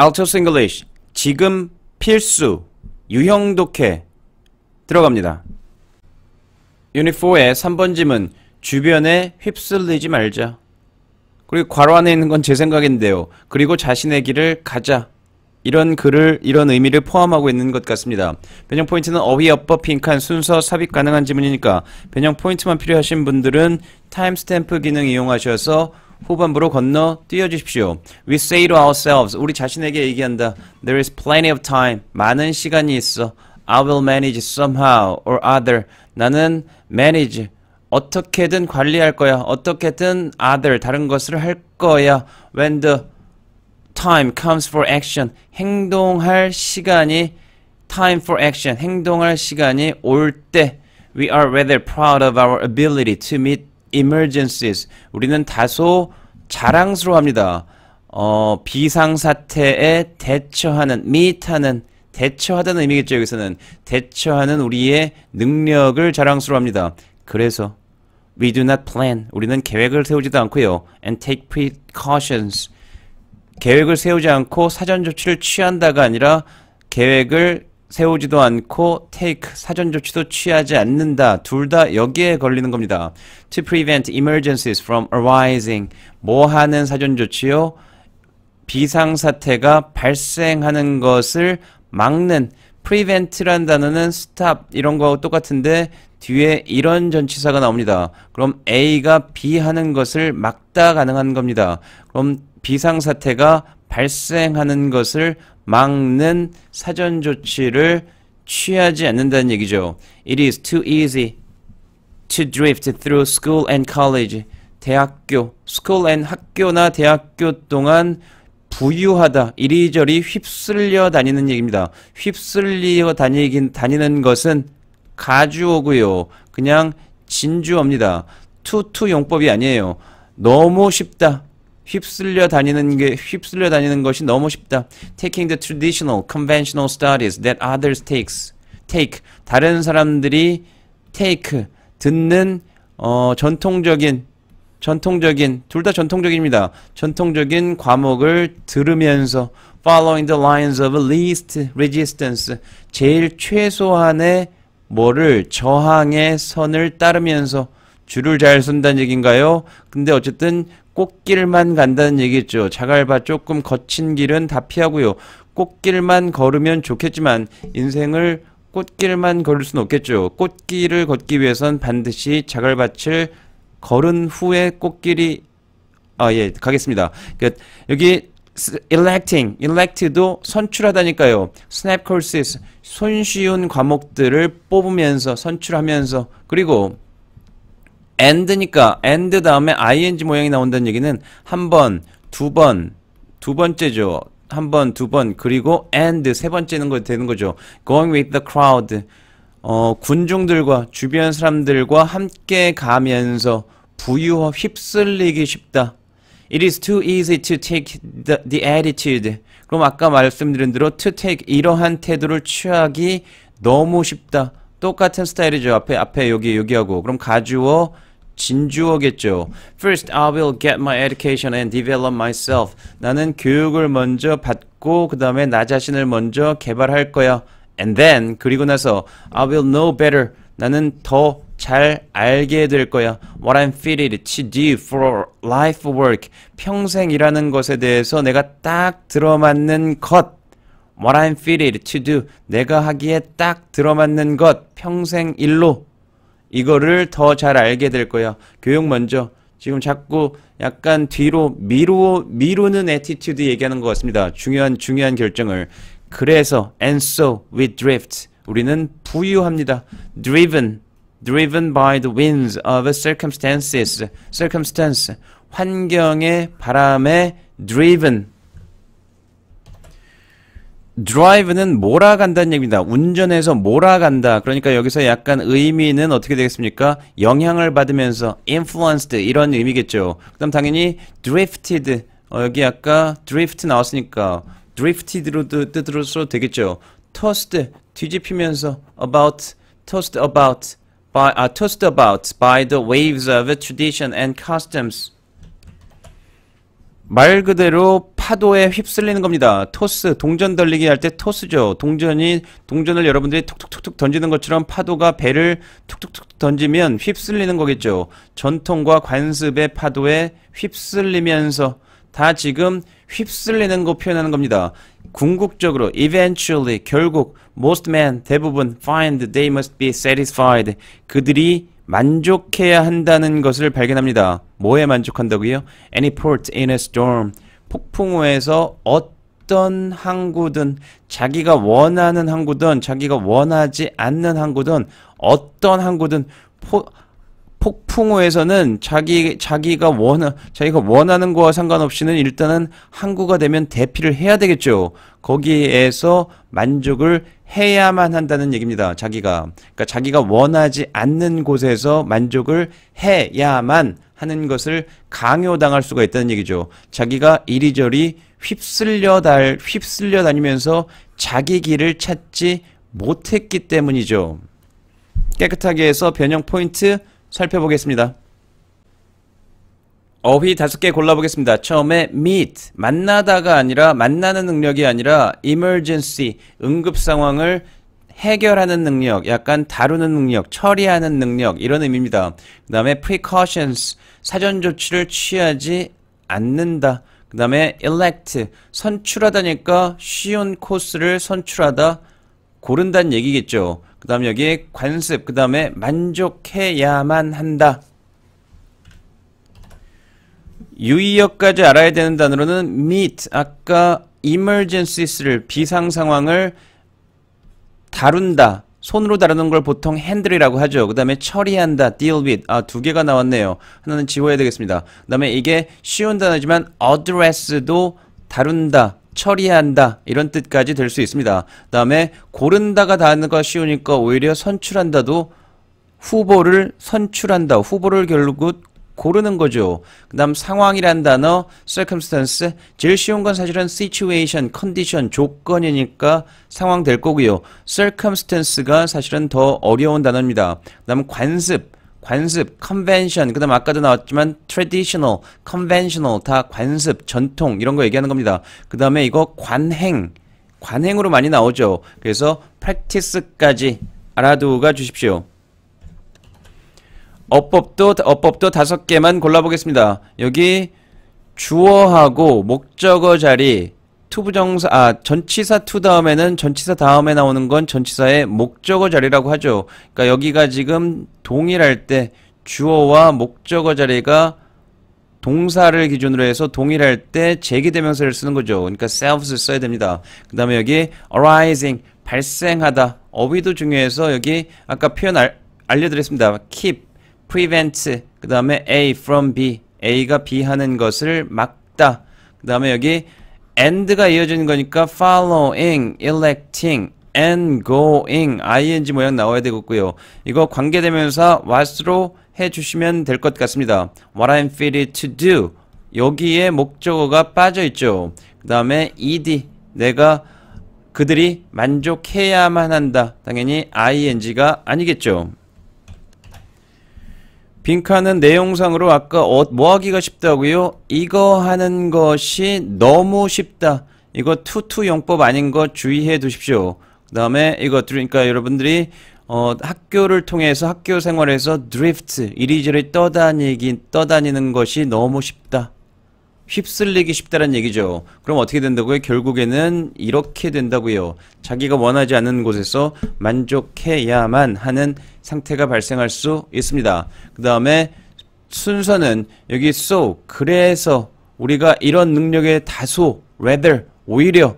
Altos English 지금 필수 유형 독해 들어갑니다. 유닛 4의 3번 짐은 주변에 휩쓸리지 말자. 그리고 괄호 안에 있는 건 제 생각인데요. 그리고 자신의 길을 가자. 이런 글을 이런 의미를 포함하고 있는 것 같습니다. 변형 포인트는 어휘, 어법, 빈칸, 순서, 삽입 가능한 지문이니까 변형 포인트만 필요하신 분들은 타임스탬프 기능 이용하셔서 후반부로 건너 뛰어주십시오. We say to ourselves, 우리 자신에게 얘기한다. There is plenty of time. 많은 시간이 있어. I will manage somehow or other. 나는 manage 어떻게든 관리할 거야. 어떻게든 other 다른 것을 할 거야. When the time comes for action 행동할 시간이 time for action 행동할 시간이 올때 we are rather proud of our ability to meet emergencies 우리는 다소 자랑스러워합니다. 어, 비상사태에 대처하는, 미타는 대처하다는 의미겠죠. 여기서는 대처하는 우리의 능력을 자랑스러워합니다. 그래서 we do not plan. 우리는 계획을 세우지도 않고요. and take precautions. 계획을 세우지 않고 사전 조치를 취한다가 아니라 계획을 세우지도 않고 take 사전 조치도 취하지 않는다. 둘 다 여기에 걸리는 겁니다. To prevent emergencies from arising 뭐 하는 사전 조치요? 비상 사태가 발생하는 것을 막는 prevent란 단어는 stop 이런 거하고 똑같은데 뒤에 이런 전치사가 나옵니다. 그럼 A가 B 하는 것을 막다 가능한 겁니다. 그럼 비상 사태가 발생하는 것을 막는 사전 조치를 취하지 않는다는 얘기죠. It is too easy to drift through school and college. 대학교, school and 학교나 대학교 동안 부유하다, 이리저리 휩쓸려 다니는 얘기입니다. 휩쓸려 다니긴, 다니는 것은 가주어고요. 그냥 진주어입니다. 투투 용법이 아니에요. 너무 쉽다. 휩쓸려 다니는 게 휩쓸려 다니는 것이 너무 쉽다. Taking the traditional, conventional studies that others takes, take 다른 사람들이 take 듣는 어, 전통적인 전통적인 둘 다 전통적입니다. 전통적인 과목을 들으면서 following the lines of least resistance 제일 최소한의 뭐를 저항의 선을 따르면서 줄을 잘 선다는 얘기인가요? 근데 어쨌든 꽃길만 간다는 얘기죠. 겠 자갈밭 조금 거친 길은 다 피하고요. 꽃길만 걸으면 좋겠지만 인생을 꽃길만 걸을 수는 없겠죠. 꽃길을 걷기 위해선 반드시 자갈밭을 걸은 후에 꽃길이 아예 가겠습니다. 그러니까 여기 electing, elect도 선출하다니까요. snap courses 손쉬운 과목들을 뽑으면서 선출하면서 그리고 and니까 and 다음에 ing 모양이 나온다는 얘기는 한 번, 두 번, 두 번째죠. 한 번, 두 번, 그리고 and 세 번째는 거 되는 거죠. going with the crowd. 어, 군중들과 주변 사람들과 함께 가면서 부유와 휩쓸리기 쉽다. It is too easy to take the, the attitude. 그럼 아까 말씀드린 대로 to take 이러한 태도를 취하기 너무 쉽다. 똑같은 스타일이죠. 앞에 앞에 여기 여기하고 그럼 가주어 진주어겠죠. First I will get my education and develop myself. 나는 교육을 먼저 받고 그다음에 나 자신을 먼저 개발할 거야. And then 그리고 나서 I will know better. 나는 더 잘 알게 될 거야. What I'm fitted to do for life work. 평생이라는 것에 대해서 내가 딱 들어맞는 것. What I'm fitted to do. 내가 하기에 딱 들어맞는 것. 평생 일로. 이거를 더 잘 알게 될 거야. 교육 먼저. 지금 자꾸 약간 뒤로 미루, 미루는 에티튜드 얘기하는 것 같습니다. 중요한, 중요한 결정을. 그래서, and so we drift. 우리는 부유합니다. driven. driven by the winds of circumstances. circumstance. 환경의 바람에 driven. drive는 몰아간다는 얘기입니다. 운전해서 몰아간다. 그러니까 여기서 약간 의미는 어떻게 되겠습니까? 영향을 받으면서 influenced 이런 의미겠죠. 그다음 당연히 drifted 어, 여기 아까 drift 나왔으니까 drifted로 뜻으로서 되겠죠. tossed 뒤집히면서 about tossed about by 아, tossed about by the waves of tradition and customs 말 그대로 파도에 휩쓸리는 겁니다. 토스, 동전 던리기 할 때 토스죠. 동전이, 동전을 여러분들이 툭툭툭툭 던지는 것처럼 파도가 배를 툭툭툭 던지면 휩쓸리는 거겠죠. 전통과 관습의 파도에 휩쓸리면서 다 지금 휩쓸리는 거 표현하는 겁니다. 궁극적으로 eventually 결국 most men 대부분 find they must be satisfied 그들이 만족해야 한다는 것을 발견합니다. 뭐에 만족한다고요? Any port in a storm 폭풍우에서 어떤 항구든 자기가 원하는 항구든 자기가 원하지 않는 항구든 어떤 항구든 포, 폭풍우에서는 자기 자기가 원하 자기가 원하는 거와 상관없이는 일단은 항구가 되면 대피를 해야 되겠죠. 거기에서 만족을 해야만 한다는 얘기입니다. 자기가 그러니까 자기가 원하지 않는 곳에서 만족을 해야만 하는 것을 강요당할 수가 있다는 얘기죠. 자기가 이리저리 휩쓸려 달 휩쓸려 다니면서 자기 길을 찾지 못했기 때문이죠. 깨끗하게 해서 변형 포인트 살펴보겠습니다. 어휘 다섯 개 골라보겠습니다. 처음에 meet, 만나다가 아니라 만나는 능력이 아니라 emergency, 응급 상황을 해결하는 능력, 약간 다루는 능력, 처리하는 능력 이런 의미입니다. 그 다음에 precautions, 사전 조치를 취하지 않는다. 그 다음에 elect, 선출하다니까 쉬운 코스를 선출하다, 고른다는 얘기겠죠. 그 다음 에 여기 관습, 그 다음에 만족해야만 한다. 유의역까지 알아야 되는 단어로는 meet, 아까 emergencies를, 비상 상황을 다룬다. 손으로 다루는 걸 보통 핸들이라고 하죠. 그 다음에 처리한다, deal with. 아, 두 개가 나왔네요. 하나는 지워야 되겠습니다. 그 다음에 이게 쉬운 단어지만 address도 다룬다, 처리한다 이런 뜻까지 될 수 있습니다. 그 다음에 고른다가 단어가 쉬우니까 오히려 선출한다도 후보를 선출한다. 후보를 결국 고르는 거죠. 그 다음 상황이란 단어, circumstance. 제일 쉬운 건 사실은 situation, condition, 조건이니까 상황 될 거고요. circumstance가 사실은 더 어려운 단어입니다. 그 다음 관습. 관습, convention, 그 다음 아까도 나왔지만 traditional, conventional 다 관습, 전통 이런 거 얘기하는 겁니다. 그 다음에 이거 관행, 관행으로 많이 나오죠. 그래서 practice까지 알아두가 주십시오. 어법도 어법도 다섯 개만 골라보겠습니다. 여기 주어하고 목적어 자리 투부정사 아 전치사 투 다음에는 전치사 다음에 나오는 건 전치사의 목적어 자리라고 하죠. 그러니까 여기가 지금 동일할 때 주어와 목적어 자리가 동사를 기준으로 해서 동일할 때 제기대명사를 쓰는 거죠. 그러니까 self를 써야 됩니다. 그 다음에 여기 arising 발생하다 어휘도 중요해서 여기 아까 표현 알, 알려드렸습니다. keep prevent 그 다음에 A from B A가 B 하는 것을 막다 그 다음에 여기 and가 이어지는 거니까 following, electing and going ing 모양 나와야 되겠고요 이거 관계되면서 was로 해주시면 될 것 같습니다 what I'm fitted to do 여기에 목적어가 빠져있죠 그 다음에 ed 내가 그들이 만족해야만 한다 당연히 ing가 아니겠죠 빈칸은 내용상으로 아까 어, 뭐 하기가 쉽다고요? 이거 하는 것이 너무 쉽다. 이거 투투 용법 아닌 거 주의해 두십시오. 그 다음에 이거들으니까 그러니까 여러분들이 어, 학교를 통해서 학교 생활에서 드리프트 이리저리 떠다니기 떠다니는 것이 너무 쉽다. 휩쓸리기 쉽다는 얘기죠. 그럼 어떻게 된다고요? 결국에는 이렇게 된다고요. 자기가 원하지 않는 곳에서 만족해야만 하는 상태가 발생할 수 있습니다. 그 다음에 순서는 여기 so, 그래서 우리가 이런 능력의 다소 rather, 오히려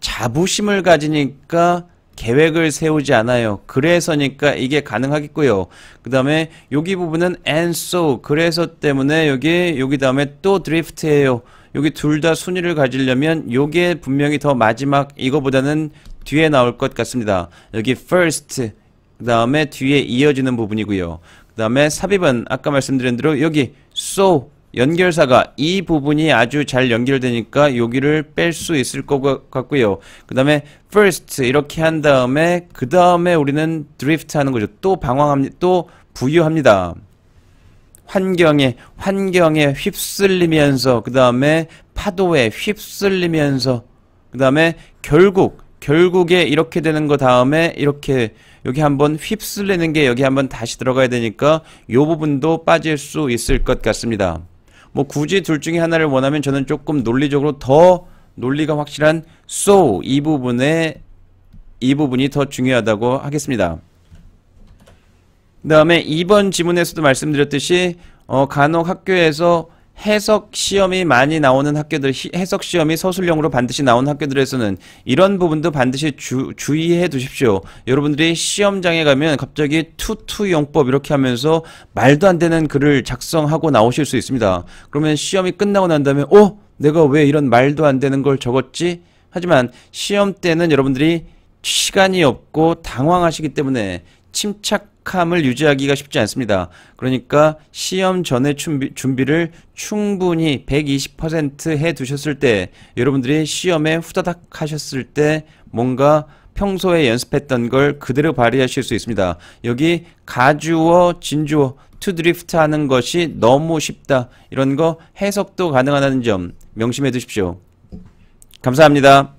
자부심을 가지니까 계획을 세우지 않아요. 그래서니까 이게 가능하겠고요. 그 다음에 여기 부분은 and so 그래서 때문에 여기 여기 다음에 또 드리프트예요. 여기 둘 다 순위를 가지려면 요게 분명히 더 마지막 이거보다는 뒤에 나올 것 같습니다. 여기 first 그 다음에 뒤에 이어지는 부분이고요. 그 다음에 삽입은 아까 말씀드린 대로 여기 so 연결사가 이 부분이 아주 잘 연결되니까 여기를 뺄 수 있을 것 같고요. 그 다음에 first 이렇게 한 다음에 그 다음에 우리는 drift 하는 거죠. 또 방황합니다. 또 부유합니다. 환경에 환경에 휩쓸리면서 그 다음에 파도에 휩쓸리면서 그 다음에 결국 결국에 이렇게 되는 거 다음에 이렇게 여기 한번 휩쓸리는 게 여기 한번 다시 들어가야 되니까 이 부분도 빠질 수 있을 것 같습니다. 뭐 굳이 둘 중에 하나를 원하면 저는 조금 논리적으로 더 논리가 확실한 so 이 부분에 이 부분이 더 중요하다고 하겠습니다. 그 다음에 2번 지문에서도 말씀드렸듯이 어, 간혹 학교에서 해석 시험이 많이 나오는 학교들, 해석 시험이 서술형으로 반드시 나오는 학교들에서는 이런 부분도 반드시 주, 주의해 두십시오. 여러분들이 시험장에 가면 갑자기 투투용법 이렇게 하면서 말도 안 되는 글을 작성하고 나오실 수 있습니다. 그러면 시험이 끝나고 난 다음에, 어? 내가 왜 이런 말도 안 되는 걸 적었지? 하지만 시험 때는 여러분들이 시간이 없고 당황하시기 때문에 침착 정확함을 유지하기가 쉽지 않습니다. 그러니까 시험 전에 준비, 를 충분히 120%해 두셨을 때 여러분들이 시험에 후다닥 하셨을 때 뭔가 평소에 연습했던 걸 그대로 발휘하실 수 있습니다. 여기 가주어, 진주어, 투드리프트 하는 것이 너무 쉽다. 이런 거 해석도 가능하다는 점 명심해 두십시오. 감사합니다.